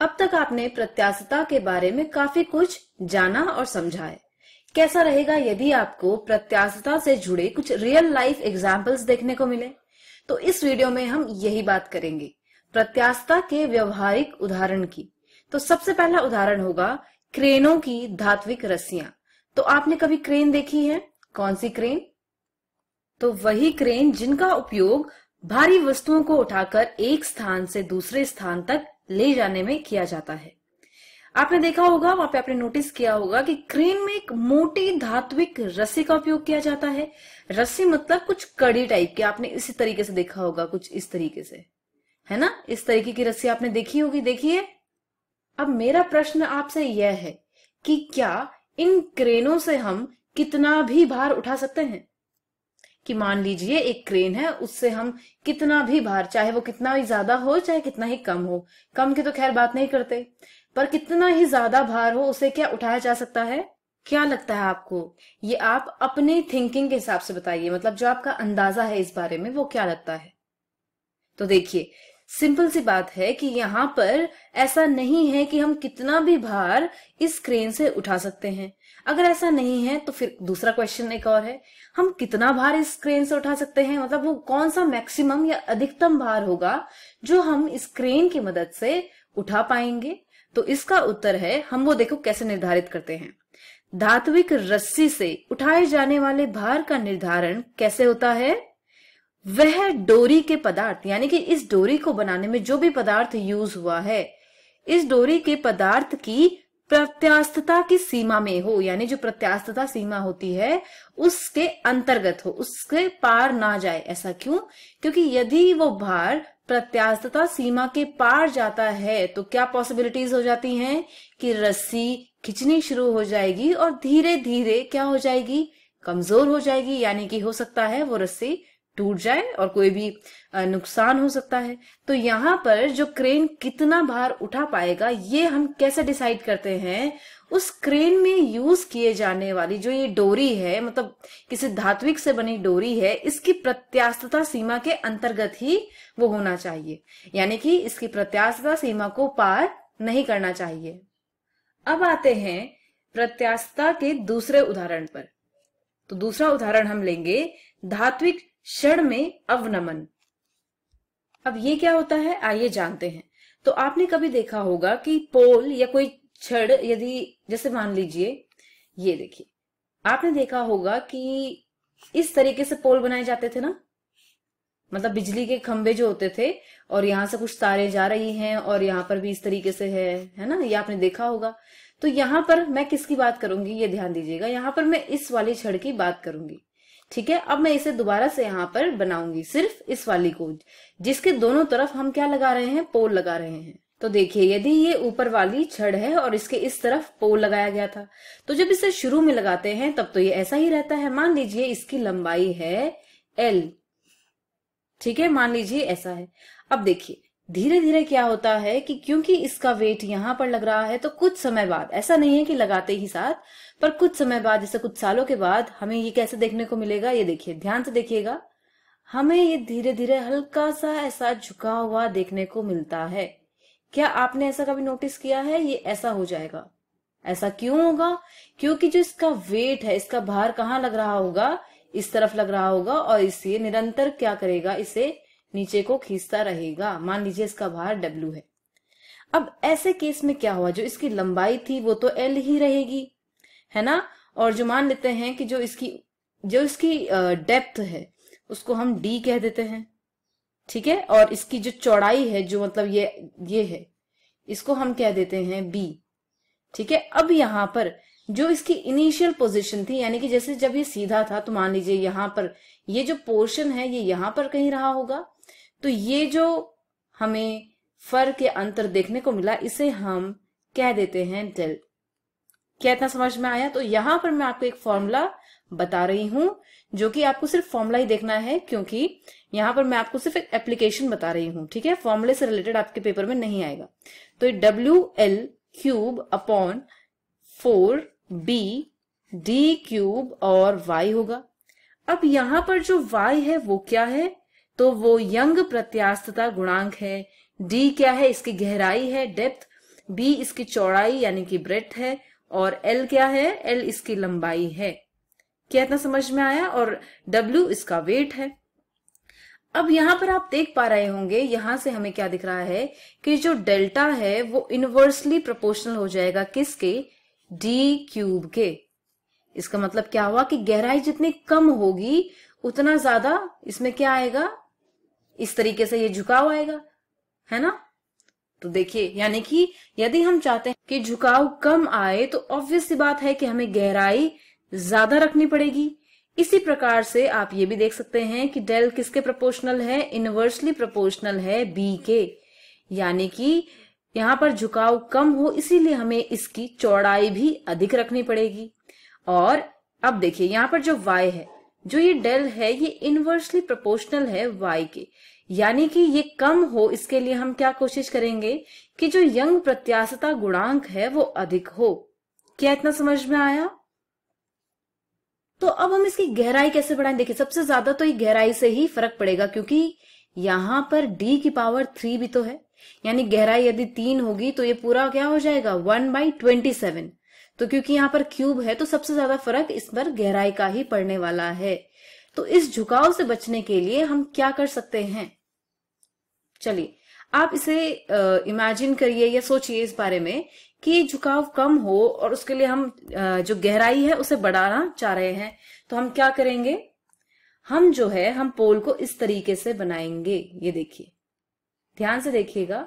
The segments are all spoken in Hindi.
अब तक आपने प्रत्याशिता के बारे में काफी कुछ जाना और समझा है कैसा रहेगा यदि आपको प्रत्याशिता से जुड़े कुछ रियल लाइफ एग्जाम्पल्स देखने को मिले तो इस वीडियो में हम यही बात करेंगे प्रत्याशिता के व्यवहारिक उदाहरण की तो सबसे पहला उदाहरण होगा क्रेनों की धात्विक रस्सियां तो आपने कभी क्रेन देखी है कौन सी क्रेन तो वही क्रेन जिनका उपयोग भारी वस्तुओं को उठाकर एक स्थान से दूसरे स्थान तक ले जाने में किया जाता है आपने देखा होगा वहां पे आपने नोटिस किया होगा कि क्रेन में एक मोटी धात्विक रस्सी का उपयोग किया जाता है रस्सी मतलब कुछ कड़ी टाइप की आपने इसी तरीके से देखा होगा कुछ इस तरीके से है ना इस तरीके की रस्सी आपने देखी होगी देखिए अब मेरा प्रश्न आपसे यह है कि क्या इन क्रेनों से हम कितना भी भार उठा सकते हैं कि मान लीजिए एक क्रेन है उससे हम कितना भी भार चाहे वो कितना ही ज्यादा हो चाहे कितना ही कम हो कम की तो खैर बात नहीं करते पर कितना ही ज्यादा भार हो उसे क्या उठाया जा सकता है क्या लगता है आपको ये आप अपने थिंकिंग के हिसाब से बताइए मतलब जो आपका अंदाजा है इस बारे में वो क्या लगता है तो देखिए सिंपल सी बात है कि यहाँ पर ऐसा नहीं है कि हम कितना भी भार इस क्रेन से उठा सकते हैं अगर ऐसा नहीं है तो फिर दूसरा क्वेश्चन एक और है हम कितना भार इस क्रेन से उठा सकते हैं मतलब वो कौन सा मैक्सिमम या अधिकतम भार होगा जो हम इस क्रेन की मदद से उठा पाएंगे तो इसका उत्तर है हम वो देखो कैसे निर्धारित करते हैं धात्विक रस्सी से उठाए जाने वाले भार का निर्धारण कैसे होता है वह डोरी के पदार्थ यानी कि इस डोरी को बनाने में जो भी पदार्थ यूज हुआ है इस डोरी के पदार्थ की प्रत्यास्तता की सीमा में हो यानी जो प्रत्यास्तता सीमा होती है उसके अंतर्गत हो उसके पार ना जाए ऐसा क्यों क्योंकि यदि वो भार प्रत्यास्तता सीमा के पार जाता है तो क्या पॉसिबिलिटीज हो जाती हैं कि रस्सी खिंचनी शुरू हो जाएगी और धीरे धीरे क्या हो जाएगी कमजोर हो जाएगी यानी कि हो सकता है वो रस्सी टूट जाए और कोई भी नुकसान हो सकता है तो यहाँ पर जो क्रेन कितना भार उठा पाएगा ये हम कैसे डिसाइड करते हैं उस क्रेन में यूज किए जाने वाली जो ये डोरी है मतलब किसी धात्विक से बनी डोरी है इसकी प्रत्यास्तता सीमा के अंतर्गत ही वो होना चाहिए यानी कि इसकी प्रत्यास्तता सीमा को पार नहीं करना चाहिए अब आते हैं प्रत्यास्तता के दूसरे उदाहरण पर तो दूसरा उदाहरण हम लेंगे धात्विक क्षण में अवनमन अब ये क्या होता है आइए जानते हैं तो आपने कभी देखा होगा कि पोल या कोई छड़ यदि जैसे मान लीजिए ये देखिए आपने देखा होगा कि इस तरीके से पोल बनाए जाते थे ना मतलब बिजली के खंभे जो होते थे और यहां से कुछ तारे जा रही हैं और यहां पर भी इस तरीके से है है ना ये आपने देखा होगा तो यहां पर मैं किसकी बात करूंगी ये ध्यान दीजिएगा यहां पर मैं इस वाली छड़ की बात करूंगी ठीक है अब मैं इसे दोबारा से यहाँ पर बनाऊंगी सिर्फ इस वाली को जिसके दोनों तरफ हम क्या लगा रहे हैं पोल लगा रहे हैं तो देखिए यदि ये ऊपर वाली छड़ है और इसके इस तरफ पोल लगाया गया था तो जब इसे शुरू में लगाते हैं तब तो ये ऐसा ही रहता है मान लीजिए इसकी लंबाई है एल ठीक है मान लीजिए ऐसा है अब देखिए धीरे धीरे क्या होता है कि क्योंकि इसका वेट यहां पर लग रहा है तो कुछ समय बाद ऐसा नहीं है कि लगाते ही साथ पर कुछ समय बाद जैसे कुछ सालों के बाद हमें ये कैसे देखने को मिलेगा ये देखिए ध्यान से देखिएगा हमें ये धीरे धीरे हल्का सा ऐसा झुका हुआ देखने को मिलता है क्या आपने ऐसा कभी नोटिस किया है ये ऐसा हो जाएगा ऐसा क्यों होगा क्योंकि जो इसका वेट है इसका भार कहाँ लग रहा होगा इस तरफ लग रहा होगा और इसे निरंतर क्या करेगा इसे नीचे को खींचता रहेगा मान लीजिए इसका भार डब्लू है अब ऐसे केस में क्या हुआ जो इसकी लंबाई थी वो तो एल ही रहेगी है ना और जो मान लेते हैं कि जो इसकी जो इसकी डेप्थ है उसको हम डी कह देते हैं ठीक है और इसकी जो चौड़ाई है जो मतलब ये ये है इसको हम कह देते हैं बी ठीक है अब यहां पर जो इसकी इनिशियल पोजीशन थी यानी कि जैसे जब ये सीधा था तो मान लीजिए यहां पर ये जो पोर्शन है ये यहां पर कहीं रहा होगा तो ये जो हमें फर के अंतर देखने को मिला इसे हम कह देते हैं डेल क्या इतना समझ में आया तो यहां पर मैं आपको एक फॉर्मूला बता रही हूं जो कि आपको सिर्फ फॉर्मूला ही देखना है क्योंकि यहां पर मैं आपको सिर्फ एक एप्लीकेशन बता रही हूं ठीक है फॉर्मूले से रिलेटेड आपके पेपर में नहीं आएगा तो W L cube upon four B D cube और वाई होगा अब यहां पर जो वाई है वो क्या है तो वो यंग प्रत्यास्थता गुणांक है डी क्या है इसकी गहराई है डेप्थ बी इसकी चौड़ाई यानी कि ब्रेथ है और एल क्या है एल इसकी लंबाई है क्या इतना समझ में आया और डब्ल्यू इसका वेट है अब यहां पर आप देख पा रहे होंगे यहां से हमें क्या दिख रहा है कि जो डेल्टा है वो इनवर्सली प्रोपोर्शनल हो जाएगा किसके डी क्यूब के इसका मतलब क्या हुआ कि गहराई जितनी कम होगी उतना ज्यादा इसमें क्या आएगा इस तरीके से ये झुकाव आएगा है ना तो देखिए यानी कि यदि हम चाहते हैं कि झुकाव कम आए तो ऑब्वियस सी बात है कि हमें गहराई ज्यादा रखनी पड़ेगी इसी प्रकार से आप ये भी देख सकते हैं कि डेल किसके प्रोपोर्शनल है इनवर्सली प्रोपोर्शनल है बी के यानी कि यहाँ पर झुकाव कम हो इसीलिए हमें इसकी चौड़ाई भी अधिक रखनी पड़ेगी और अब देखिए यहाँ पर जो वाई है जो ये डेल है ये इनवर्सली प्रोपोर्शनल है वाई के यानी कि ये कम हो इसके लिए हम क्या कोशिश करेंगे कि जो यंग प्रत्याशता गुणांक है वो अधिक हो क्या इतना समझ में आया तो अब हम इसकी गहराई कैसे बढ़ाएं देखिए सबसे ज्यादा तो ये गहराई से ही फर्क पड़ेगा क्योंकि यहां पर d की पावर थ्री भी तो है यानी गहराई यदि तीन होगी तो ये पूरा क्या हो जाएगा वन बाई ट्वेंटी सेवन तो क्योंकि यहाँ पर क्यूब है तो सबसे ज्यादा फर्क इस पर गहराई का ही पड़ने वाला है तो इस झुकाव से बचने के लिए हम क्या कर सकते हैं चलिए आप इसे इमेजिन करिए या सोचिए इस बारे में कि झुकाव कम हो और उसके लिए हम आ, जो गहराई है उसे बढ़ाना चाह रहे हैं तो हम क्या करेंगे हम जो है हम पोल को इस तरीके से बनाएंगे ये देखिए ध्यान से देखिएगा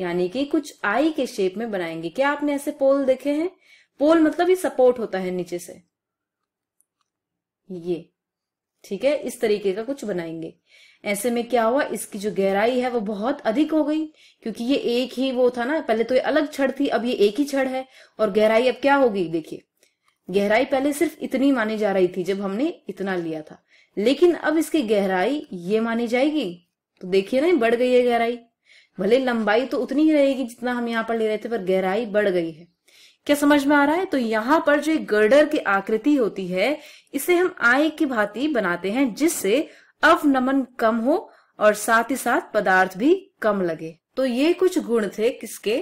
यानी कि कुछ आई के शेप में बनाएंगे क्या आपने ऐसे पोल देखे हैं पोल मतलब ये सपोर्ट होता है नीचे से ये ठीक है इस तरीके का कुछ बनाएंगे ऐसे में क्या हुआ इसकी जो गहराई है वो बहुत अधिक हो गई क्योंकि ये एक ही वो था ना पहले तो ये अलग छड़ थी अब ये एक ही छड़ है और गहराई अब क्या होगी देखिए गहराई पहले सिर्फ इतनी मानी जा रही थी जब हमने इतना लिया था लेकिन अब इसकी गहराई ये मानी जाएगी तो देखिए ना बढ़ गई है गहराई भले लंबाई तो उतनी ही रहेगी जितना हम यहाँ पर ले रहे थे पर गहराई बढ़ गई है क्या समझ में आ रहा है तो यहाँ पर जो एक गर्डर की आकृति होती है इसे हम आय की भांति बनाते हैं जिससे अवनमन कम हो और साथ ही साथ पदार्थ भी कम लगे तो ये कुछ गुण थे किसके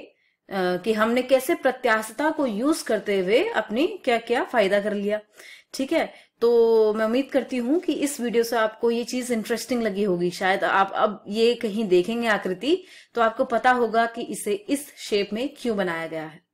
आ, कि हमने कैसे प्रत्याशता को यूज करते हुए अपनी क्या क्या फायदा कर लिया ठीक है तो मैं उम्मीद करती हूँ कि इस वीडियो से आपको ये चीज इंटरेस्टिंग लगी होगी शायद आप अब ये कहीं देखेंगे आकृति तो आपको पता होगा कि इसे इस शेप में क्यों बनाया गया है